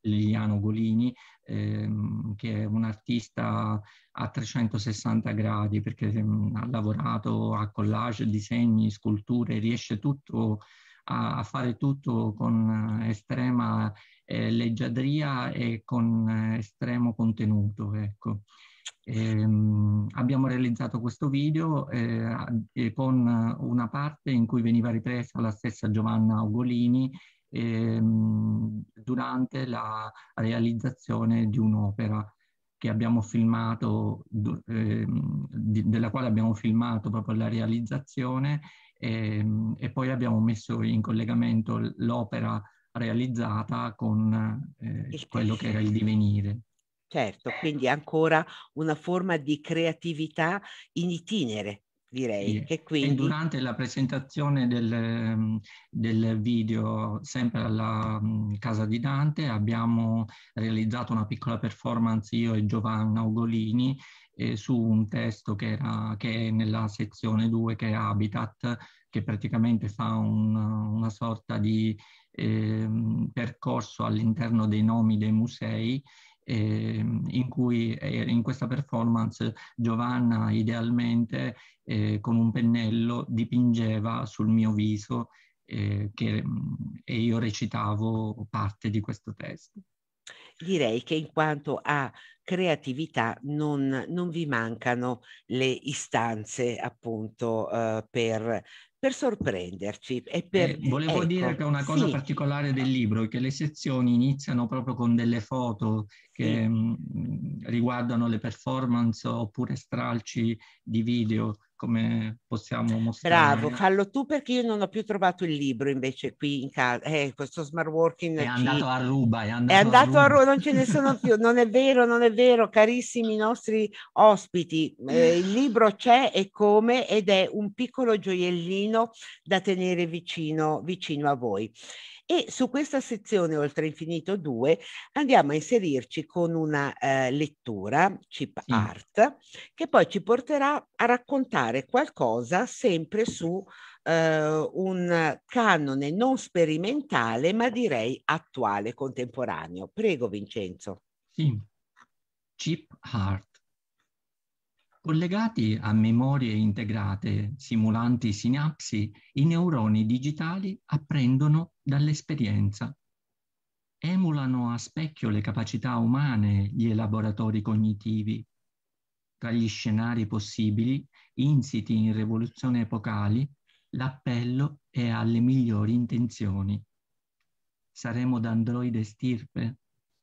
Liliano Ugolini, eh, che è un artista a 360 gradi perché mm, ha lavorato a collage, disegni, sculture, riesce tutto a a, fare tutto con eh, estrema eh, leggiadria e con eh, estremo contenuto. Ecco. E, ehm, mh, abbiamo realizzato questo video eh, con una parte in cui veniva ripresa la stessa Giovanna Ugolini eh, durante la realizzazione di un'opera che abbiamo filmato, eh, di, della quale abbiamo filmato proprio la realizzazione e, ehm, e poi abbiamo messo in collegamento l'opera realizzata con eh, quello che era il divenire. Certo, quindi ancora una forma di creatività in itinere, direi. Sì. Quindi... E durante la presentazione del, ehm, del video, sempre alla mm, casa di Dante, abbiamo realizzato una piccola performance io e Giovanna Ugolini eh, su un testo che, era, che è nella sezione 2 che è Habitat, che praticamente fa un, una sorta di eh, percorso all'interno dei nomi dei musei ehm, in cui eh, in questa performance Giovanna idealmente eh, con un pennello dipingeva sul mio viso eh, che, e io recitavo parte di questo testo direi che in quanto a creatività non, non vi mancano le istanze appunto eh, per, per, sorprenderci. E per, eh, volevo ecco, dire che una cosa sì. particolare del libro è che le sezioni iniziano proprio con delle foto che sì. mh, mm, riguardano le performance oppure stralci di video come possiamo mostrare. Bravo, fallo tu perché io non ho più trovato il libro invece qui in casa. Eh, questo smart working è ci... andato a ruba, è andato, è andato a, ruba. a, ruba. non ce ne sono più, non è vero, non è vero, carissimi nostri ospiti. Eh, il libro c'è e come ed è un piccolo gioiellino da tenere vicino, vicino a voi e su questa sezione oltre infinito 2 andiamo a inserirci con una eh, lettura, chip sì. art, che poi ci porterà a raccontare qualcosa sempre su eh, un canone non sperimentale ma direi attuale, contemporaneo. Prego Vincenzo. Sì, chip art collegati a memorie integrate simulanti sinapsi, i neuroni digitali apprendono dall'esperienza. Emulano a specchio le capacità umane gli elaboratori cognitivi. Tra gli scenari possibili, insiti in rivoluzioni epocali, l'appello è alle migliori intenzioni. Saremo d'androide stirpe?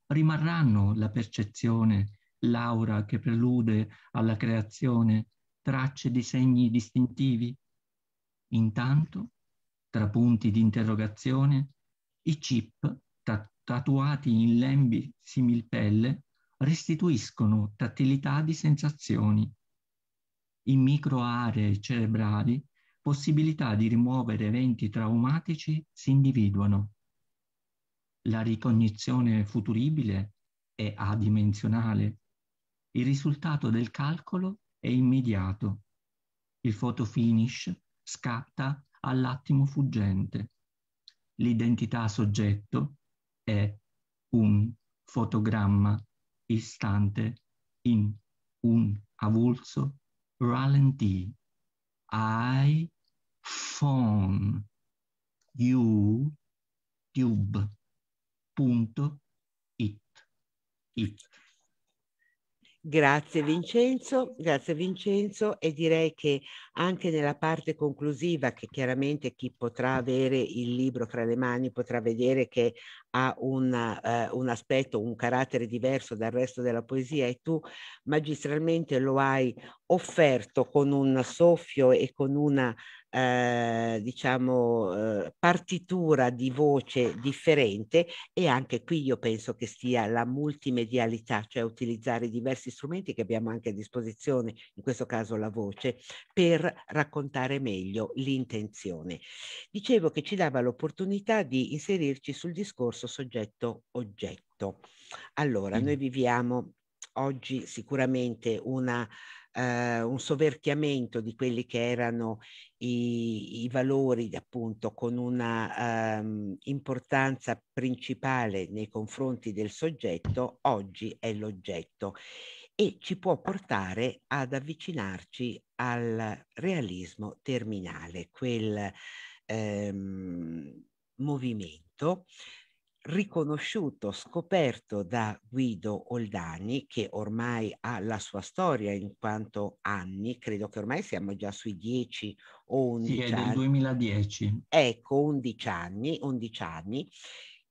Rimarranno la percezione, l'aura che prelude alla creazione, tracce di segni distintivi? Intanto, tra punti di interrogazione, i chip ta- tatuati in lembi similpelle restituiscono tattilità di sensazioni. In micro aree cerebrali, possibilità di rimuovere eventi traumatici si individuano. La ricognizione futuribile è adimensionale il risultato del calcolo è immediato. Il photo finish scatta all'attimo fuggente. L'identità soggetto è un fotogramma istante in un avulso rallentì. I phone you tube punto it it Grazie Vincenzo, grazie Vincenzo e direi che anche nella parte conclusiva che chiaramente chi potrà avere il libro fra le mani potrà vedere che ha una, uh, eh, un aspetto, un carattere diverso dal resto della poesia e tu magistralmente lo hai offerto con un soffio e con una eh, diciamo, eh, partitura di voce differente e anche qui io penso che stia la multimedialità, cioè utilizzare diversi strumenti che abbiamo anche a disposizione, in questo caso la voce, per raccontare meglio l'intenzione. Dicevo che ci dava l'opportunità di inserirci sul discorso soggetto-oggetto. Allora, mm. noi viviamo oggi sicuramente una eh, un soverchiamento di quelli che erano i, i valori, appunto, con una um, importanza principale nei confronti del soggetto, oggi è l'oggetto e ci può portare ad avvicinarci al realismo terminale, quel ehm, movimento riconosciuto, scoperto da Guido Oldani, che ormai ha la sua storia in quanto anni, credo che ormai siamo già sui 10 o 11 sì, anni. del 2010. Ecco, 11 anni, 11 anni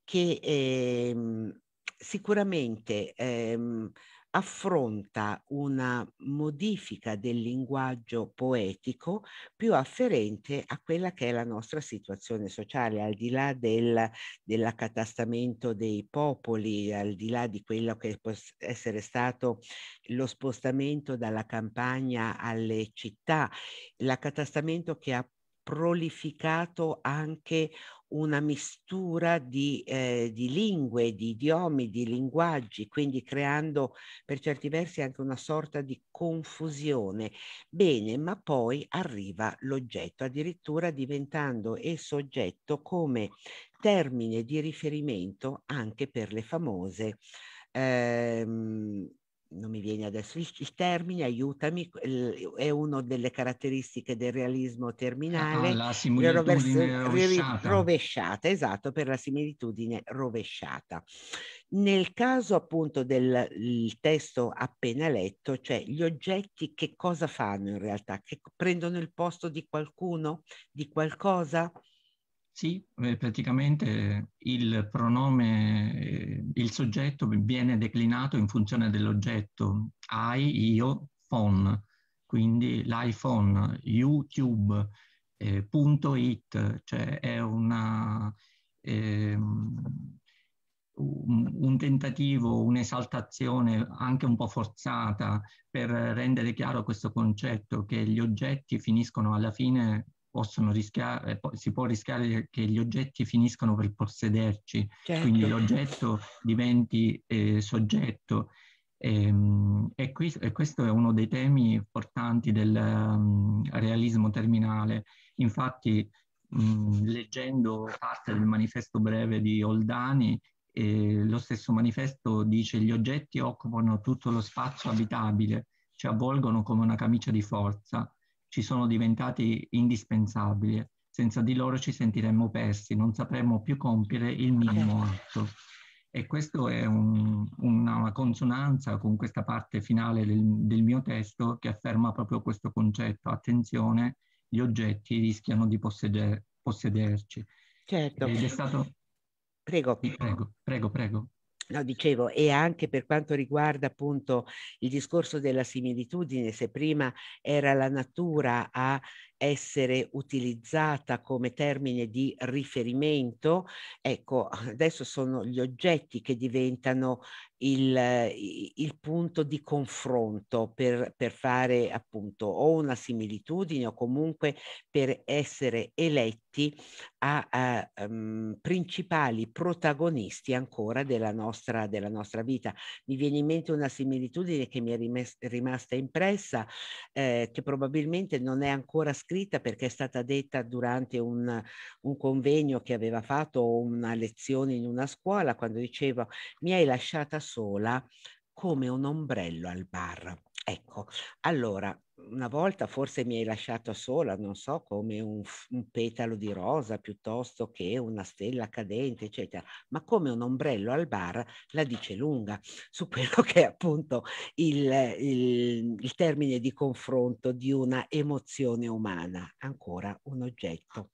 che ehm, sicuramente ehm, affronta una modifica del linguaggio poetico più afferente a quella che è la nostra situazione sociale, al di là del, dell'accatastamento dei popoli, al di là di quello che può essere stato lo spostamento dalla campagna alle città, l'accatastamento che ha prolificato anche una mistura di, eh, di, lingue, di idiomi, di linguaggi, quindi creando per certi versi anche una sorta di confusione. Bene, ma poi arriva l'oggetto, addirittura diventando esso oggetto come termine di riferimento anche per le famose ehm, non mi viene adesso il, termine, aiutami, è una delle caratteristiche del realismo terminale. Ah, la similitudine rovesciata. rovesciata. Esatto, per la similitudine rovesciata. Nel caso appunto del testo appena letto, cioè gli oggetti che cosa fanno in realtà? Che prendono il posto di qualcuno, di qualcosa? Sì, eh, praticamente il pronome, eh, il soggetto viene declinato in funzione dell'oggetto I, io, phone, quindi l'iPhone, YouTube, eh, punto it, cioè è una, eh, un, un tentativo, un'esaltazione anche un po' forzata per rendere chiaro questo concetto che gli oggetti finiscono alla fine possono rischiare, eh, si può rischiare che gli oggetti finiscano per possederci, certo. quindi l'oggetto diventi eh, soggetto. E, ehm, e, qui, e, questo è uno dei temi importanti del um, realismo terminale. Infatti, mh, mm, leggendo parte del manifesto breve di Oldani, eh, lo stesso manifesto dice gli oggetti occupano tutto lo spazio abitabile, ci avvolgono come una camicia di forza ci sono diventati indispensabili. Senza di loro ci sentiremmo persi, non sapremmo più compiere il minimo certo. atto. E questa è un, una consonanza con questa parte finale del, del mio testo che afferma proprio questo concetto. Attenzione, gli oggetti rischiano di posseder, possederci. Certo. Ed è stato... Prego. Prego, prego, prego. No, dicevo, e anche per quanto riguarda appunto il discorso della similitudine, se prima era la natura a essere utilizzata come termine di riferimento, ecco, adesso sono gli oggetti che diventano il, il, punto di confronto per, per, fare appunto o una similitudine o comunque per essere eletti a, a um, principali protagonisti ancora della nostra, della nostra, vita. Mi viene in mente una similitudine che mi è rimasta impressa, eh, che probabilmente non è ancora scritta scritta perché è stata detta durante un, un convegno che aveva fatto una lezione in una scuola quando dicevo mi hai lasciata sola come un ombrello al bar. Ecco, allora una volta forse mi hai lasciato sola, non so, come un, un, petalo di rosa piuttosto che una stella cadente, eccetera, ma come un ombrello al bar la dice lunga <laughs> su quello che è appunto il, il, il termine di confronto di una emozione umana, ancora un oggetto.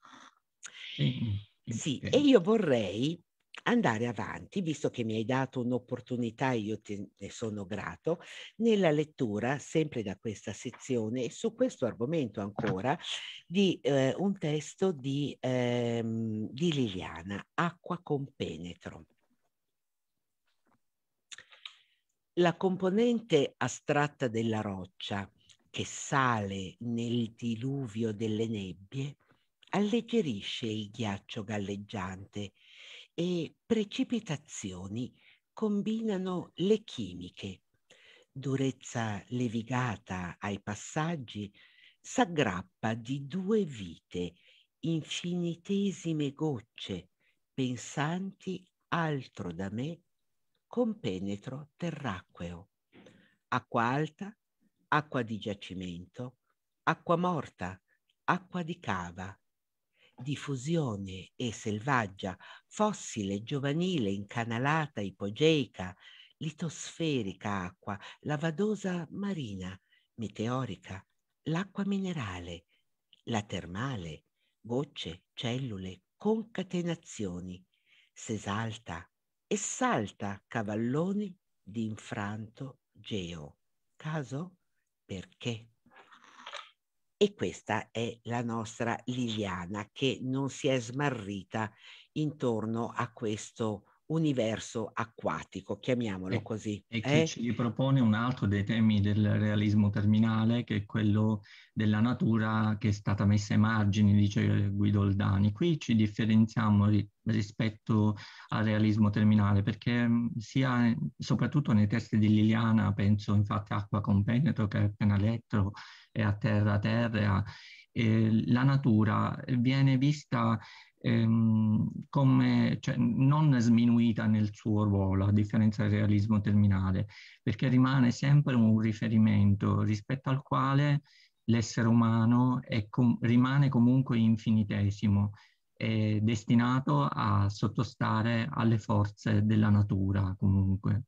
Sì, e io vorrei andare avanti, visto che mi hai dato un'opportunità, e io te ne sono grato, nella lettura, sempre da questa sezione, su questo argomento ancora, di eh, un testo di, ehm, di Liliana, Acqua con penetro. La componente astratta della roccia, che sale nel diluvio delle nebbie, alleggerisce il ghiaccio galleggiante, e precipitazioni combinano le chimiche. Durezza levigata ai passaggi s'aggrappa di due vite, infinitesime gocce, pensanti altro da me, compenetro terracqueo. Acqua alta, acqua di giacimento, acqua morta, acqua di cava, diffusione e selvaggia, fossile, giovanile, incanalata, ipogeica, litosferica acqua, lavadosa marina, meteorica, l'acqua minerale, la termale, gocce, cellule, concatenazioni, s'esalta e salta cavalloni di infranto geo. Caso? Perché? E questa è la nostra Liliana che non si è smarrita intorno a questo universo acquatico, chiamiamolo e, così. E eh? ci ripropone un altro dei temi del realismo terminale, che è quello della natura che è stata messa ai margini, dice Guido Oldani. Qui ci differenziamo ri- rispetto al realismo terminale, perché mm, sia, soprattutto nei testi di Liliana, penso infatti a Acqua Compeneto, che è appena letto, e a Terra Terra, eh, la natura viene vista ehm, come, cioè, non sminuita nel suo ruolo, a differenza del realismo terminale, perché rimane sempre un riferimento rispetto al quale l'essere umano com rimane comunque infinitesimo, è destinato a sottostare alle forze della natura comunque.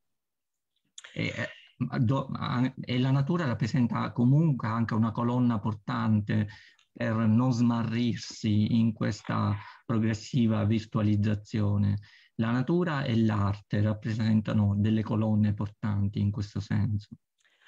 E, eh, e la natura rappresenta comunque anche una colonna portante per non smarrirsi in questa progressiva virtualizzazione. La natura e l'arte rappresentano delle colonne portanti in questo senso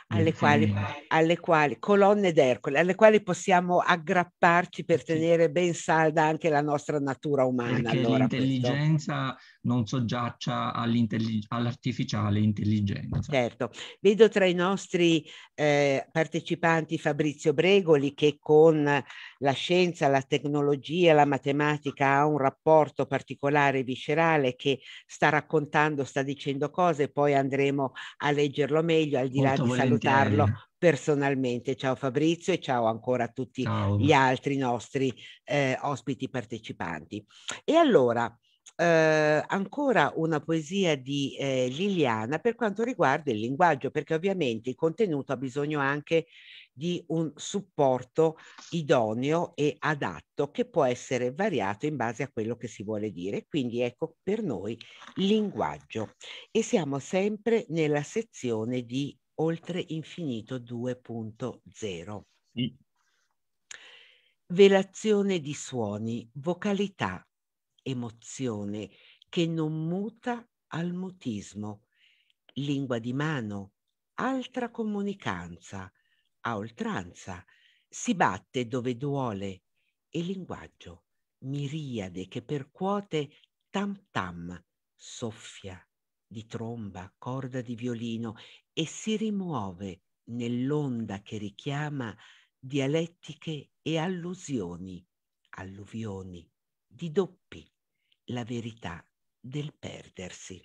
alle, sì. quali, alle quali, colonne d'Ercole, alle quali possiamo aggrapparci per tenere ben salda anche la nostra natura umana. Perché allora, l'intelligenza questo. non soggiaccia all'artificiale intelligenza. Certo, vedo tra i nostri eh, partecipanti Fabrizio Bregoli che con la scienza, la tecnologia, la matematica ha un rapporto particolare viscerale che sta raccontando, sta dicendo cose, poi andremo a leggerlo meglio al di Molto là di salutarlo personalmente. Ciao Fabrizio e ciao ancora a tutti ciao. gli altri nostri eh, ospiti partecipanti. E allora, eh, ancora una poesia di eh, Liliana per quanto riguarda il linguaggio, perché ovviamente il contenuto ha bisogno anche di un supporto idoneo e adatto che può essere variato in base a quello che si vuole dire. Quindi ecco per noi linguaggio e siamo sempre nella sezione di oltre infinito 2.0. Sì. Velazione di suoni, vocalità, emozione che non muta al mutismo, lingua di mano, altra comunicanza, a oltranza, si batte dove duole e linguaggio, miriade che percuote tam tam, soffia di tromba, corda di violino e si rimuove nell'onda che richiama dialettiche e allusioni, alluvioni, di doppi, la verità del perdersi.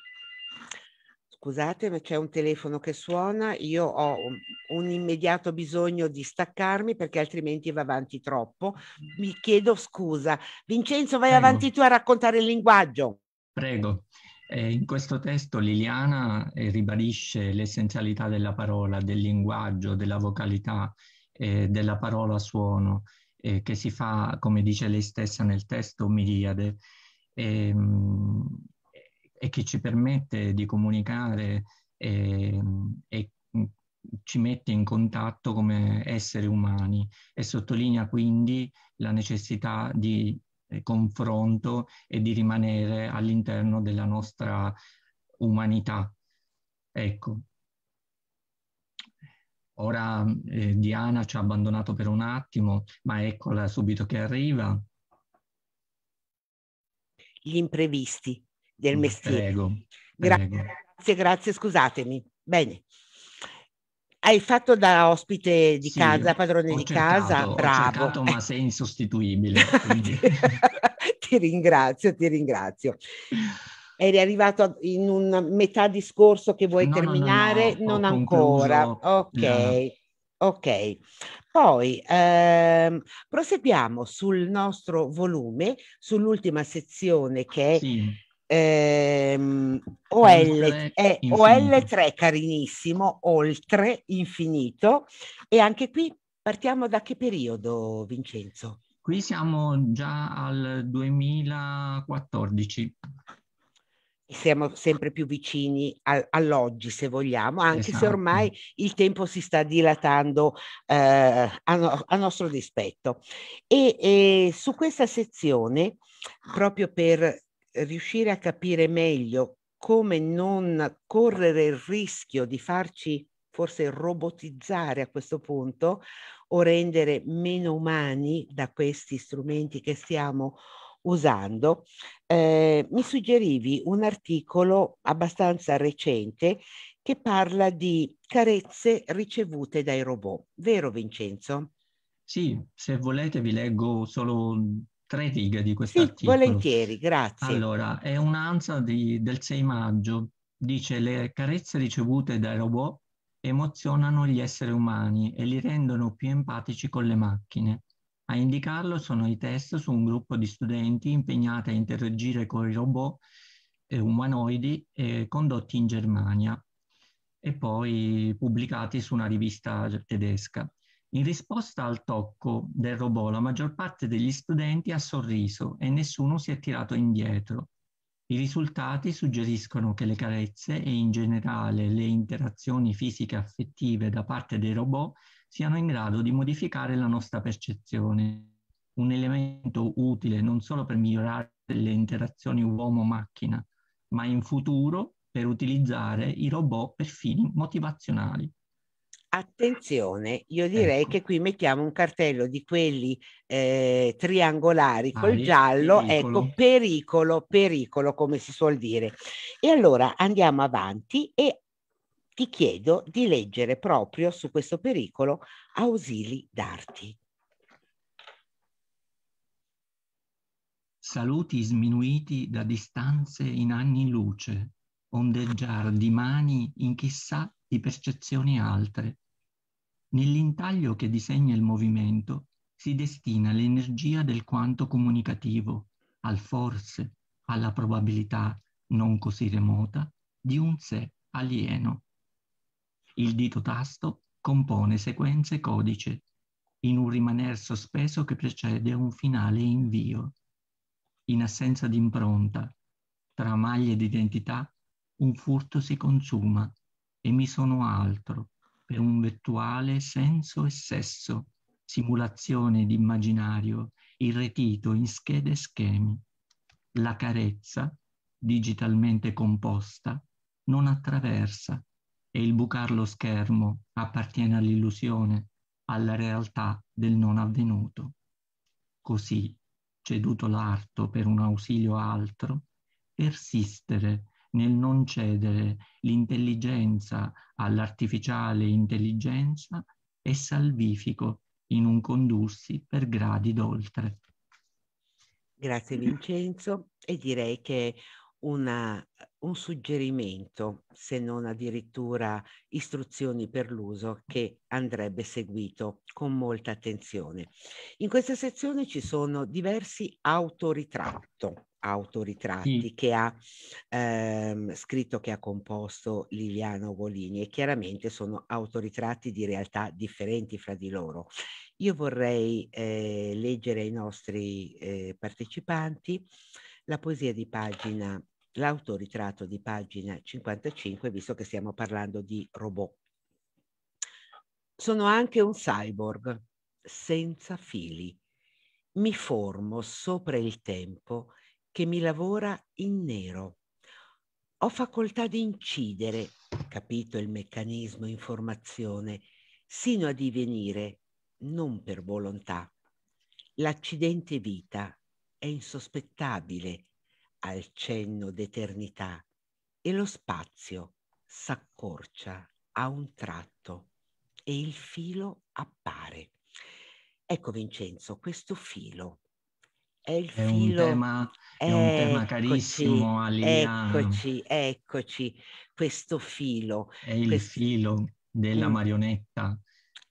Scusate, ma c'è un telefono che suona, io ho un, un immediato bisogno di staccarmi perché altrimenti va avanti troppo. Mi chiedo scusa. Vincenzo, vai Prego. avanti tu a raccontare il linguaggio. Prego. E in questo testo Liliana eh, ribadisce l'essenzialità della parola, del linguaggio, della vocalità, eh, della parola suono, eh, che si fa, come dice lei stessa nel testo, miriade, e, ehm, e che ci permette di comunicare ehm, e, e mm, ci mette in contatto come esseri umani e sottolinea quindi la necessità di eh, confronto e di rimanere all'interno della nostra umanità. Ecco. Ora eh, Diana ci ha abbandonato per un attimo, ma eccola subito che arriva. Gli imprevisti del mm, mestiere. Prego, prego. Grazie, grazie, scusatemi. Bene. Hai fatto da ospite di sì, casa, padrone di casa, bravo. Cercato, ma sei insostituibile. <laughs> ti ringrazio, ti ringrazio. Eri arrivato in un metà discorso che vuoi no, terminare? No, no, non ancora. Concluso. Ok, ok. Poi ehm, proseguiamo sul nostro volume, sull'ultima sezione che è... Sì ehm, OL, è OL3 carinissimo, oltre, infinito. E anche qui partiamo da che periodo, Vincenzo? Qui siamo già al 2014. siamo sempre più vicini a, all'oggi, se vogliamo, anche esatto. se ormai il tempo si sta dilatando eh, a, no, a, nostro dispetto. E, e su questa sezione, proprio per riuscire a capire meglio come non correre il rischio di farci forse robotizzare a questo punto o rendere meno umani da questi strumenti che stiamo usando, eh, mi suggerivi un articolo abbastanza recente che parla di carezze ricevute dai robot, vero Vincenzo? Sì, se volete vi leggo solo tre righe di questo sì, volentieri, grazie. Allora, è un'ANSA del 6 maggio. Dice le carezze ricevute dai robot emozionano gli esseri umani e li rendono più empatici con le macchine. A indicarlo sono i test su un gruppo di studenti impegnati a interagire con i robot eh, umanoidi eh, condotti in Germania e poi pubblicati su una rivista tedesca. In risposta al tocco del robot, la maggior parte degli studenti ha sorriso e nessuno si è tirato indietro. I risultati suggeriscono che le carezze e in generale le interazioni fisiche affettive da parte dei robot siano in grado di modificare la nostra percezione. Un elemento utile non solo per migliorare le interazioni uomo-macchina, ma in futuro per utilizzare i robot per fini motivazionali. Attenzione, io direi ecco. che qui mettiamo un cartello di quelli eh, triangolari col ah, giallo, ecco, pericolo. ecco pericolo, pericolo come si suol dire. E allora andiamo avanti e ti chiedo di leggere proprio su questo pericolo ausili d'arti. Saluti sminuiti da distanze in anni luce, ondeggiar di mani in chissà di percezioni altre. Nell'intaglio che disegna il movimento si destina l'energia del quanto comunicativo, al forse, alla probabilità non così remota di un sé alieno. Il dito tasto compone sequenze codice in un rimaner sospeso che precede un finale invio. In assenza d'impronta, tra maglie d'identità, un furto si consuma e mi sono altro per un vettuale senso e sesso, simulazione d'immaginario, irretito in schede e schemi. La carezza, digitalmente composta, non attraversa e il bucar lo schermo appartiene all'illusione, alla realtà del non avvenuto. Così, ceduto l'arto per un ausilio altro, persistere nel non cedere l'intelligenza all'artificiale intelligenza è salvifico in un condursi per gradi d'oltre. Grazie Vincenzo e direi che una, un suggerimento, se non addirittura istruzioni per l'uso, che andrebbe seguito con molta attenzione. In questa sezione ci sono diversi autoritratto autoritratti mm. che ha ehm, scritto che ha composto Liliana Ugolini e chiaramente sono autoritratti di realtà differenti fra di loro. Io vorrei eh, leggere ai nostri eh, partecipanti la poesia di pagina, l'autoritratto di pagina 55, visto che stiamo parlando di robot. Sono anche un cyborg senza fili. Mi formo sopra il tempo che mi lavora in nero. Ho facoltà di incidere, capito il meccanismo in formazione, sino a divenire, non per volontà, l'accidente vita è insospettabile al cenno d'eternità e lo spazio s'accorcia a un tratto e il filo appare. Ecco Vincenzo, questo filo è il è filo... Un tema, è un tema carissimo, Alia. Eccoci, eccoci, questo filo. È il questo... filo della mm. marionetta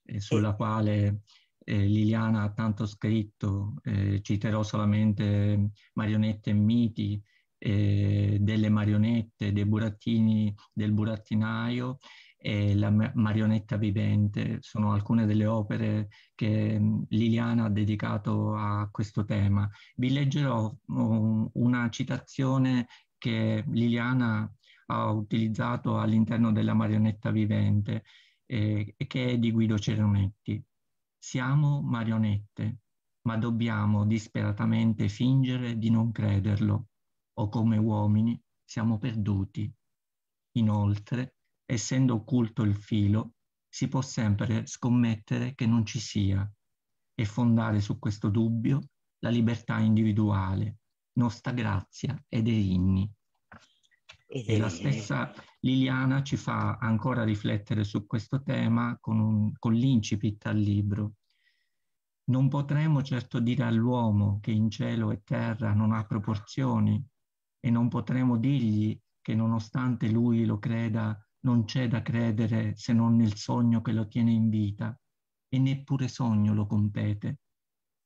eh, sulla e... quale eh, Liliana ha tanto scritto, eh, citerò solamente marionette e miti, eh, delle marionette, dei burattini, del burattinaio e La marionetta vivente sono alcune delle opere che Liliana ha dedicato a questo tema. Vi leggerò una citazione che Liliana ha utilizzato all'interno della marionetta vivente eh, che è di Guido Ceronetti. Siamo marionette, ma dobbiamo disperatamente fingere di non crederlo o come uomini siamo perduti. Inoltre essendo occulto il filo, si può sempre scommettere che non ci sia e fondare su questo dubbio la libertà individuale, nostra grazia ed erinni. E la stessa Liliana ci fa ancora riflettere su questo tema con, un, con l'incipit al libro. Non potremo certo dire all'uomo che in cielo e terra non ha proporzioni e non potremo dirgli che nonostante lui lo creda non c'è da credere se non nel sogno che lo tiene in vita, e neppure sogno lo compete,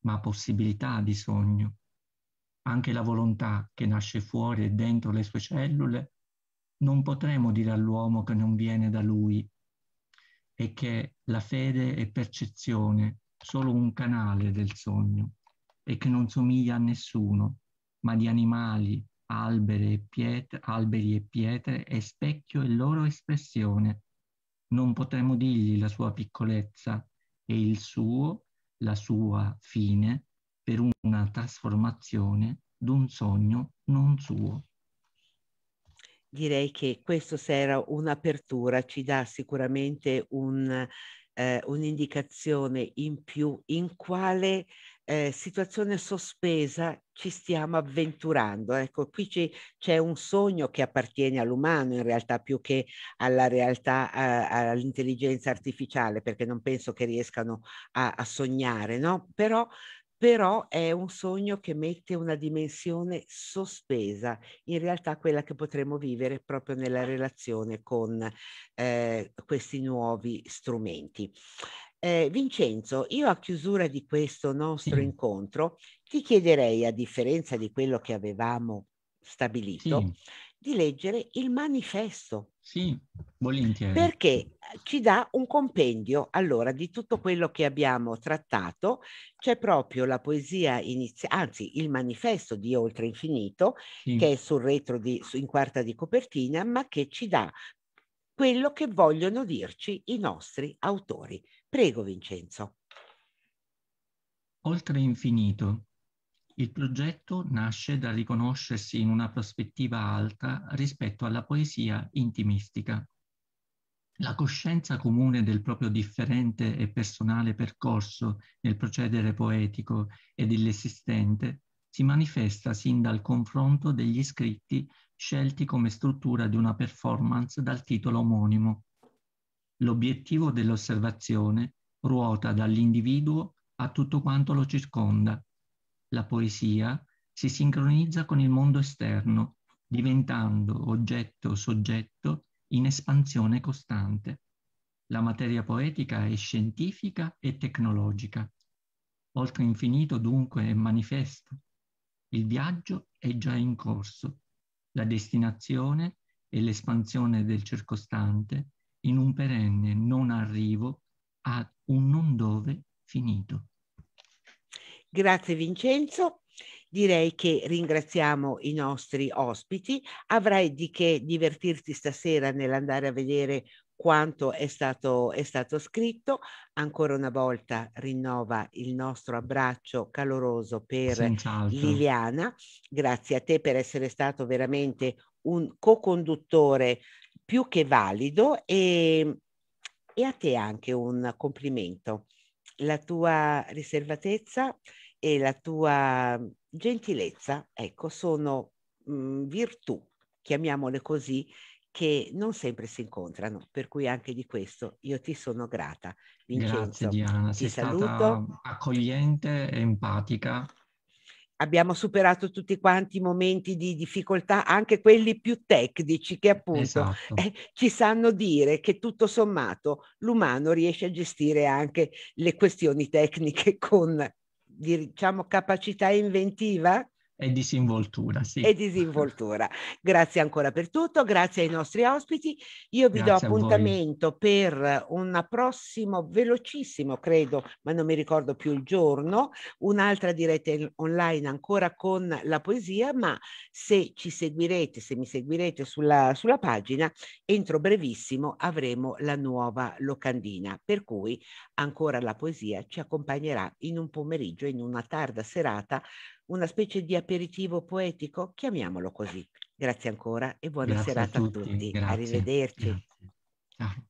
ma possibilità di sogno. Anche la volontà che nasce fuori e dentro le sue cellule, non potremo dire all'uomo che non viene da lui e che la fede è percezione, solo un canale del sogno, e che non somiglia a nessuno, ma di animali, alberi e pietre, alberi e pietre e specchio è loro espressione. Non potremo dirgli la sua piccolezza e il suo, la sua fine, per una trasformazione d'un sogno non suo. Direi che questo sera un'apertura ci dà sicuramente un, eh, un'indicazione in più in quale eh, situazione sospesa ci stiamo avventurando. Ecco, qui c'è un sogno che appartiene all'umano in realtà più che alla realtà, eh, all'intelligenza artificiale, perché non penso che riescano a, a sognare, no? Però però è un sogno che mette una dimensione sospesa, in realtà quella che potremo vivere proprio nella relazione con eh, questi nuovi strumenti. Eh, Vincenzo, io a chiusura di questo nostro sì. incontro ti chiederei, a differenza di quello che avevamo stabilito, sì. di leggere il manifesto. Sì, volentieri. Perché eh, ci dà un compendio, allora, di tutto quello che abbiamo trattato. C'è proprio la poesia iniziale, anzi il manifesto di Oltre Infinito, sì. che è sul retro di, in quarta di copertina, ma che ci dà quello che vogliono dirci i nostri autori. Prego Vincenzo. Oltre infinito. Il progetto nasce dal riconoscersi in una prospettiva alta rispetto alla poesia intimistica. La coscienza comune del proprio differente e personale percorso nel procedere poetico e dell'esistente si manifesta sin dal confronto degli scritti scelti come struttura di una performance dal titolo omonimo L'obiettivo dell'osservazione ruota dall'individuo a tutto quanto lo circonda. La poesia si sincronizza con il mondo esterno, diventando oggetto-soggetto in espansione costante. La materia poetica è scientifica e tecnologica. Oltre infinito dunque è manifesto. Il viaggio è già in corso. La destinazione e l'espansione del circostante in un perenne non arrivo a un non dove finito. Grazie Vincenzo. Direi che ringraziamo i nostri ospiti. Avrai di che divertirti stasera nell'andare a vedere quanto è stato, è stato scritto. Ancora una volta rinnova il nostro abbraccio caloroso per Senz'altro. Liliana. Grazie a te per essere stato veramente un co-conduttore più che valido e, e a te anche un complimento. La tua riservatezza e la tua gentilezza, ecco, sono mh, mm, virtù, chiamiamole così, che non sempre si incontrano, per cui anche di questo io ti sono grata. Vincenzo, Grazie Diana, ti sei saluto. accogliente, e empatica abbiamo superato tutti quanti i momenti di difficoltà, anche quelli più tecnici, che appunto esatto. eh, ci sanno dire che tutto sommato l'umano riesce a gestire anche le questioni tecniche con, diciamo, capacità inventiva? E disinvoltura, sì. E disinvoltura. Grazie ancora per tutto, grazie ai nostri ospiti. Io vi grazie do appuntamento per un prossimo, velocissimo credo, ma non mi ricordo più il giorno, un'altra diretta online ancora con la poesia, ma se ci seguirete, se mi seguirete sulla, sulla pagina, entro brevissimo avremo la nuova locandina, per cui ancora la poesia ci accompagnerà in un pomeriggio, in una tarda serata una specie di aperitivo poetico, chiamiamolo così. Grazie ancora e buona Grazie serata a tutti. A tutti. Arrivederci. Grazie. Ciao.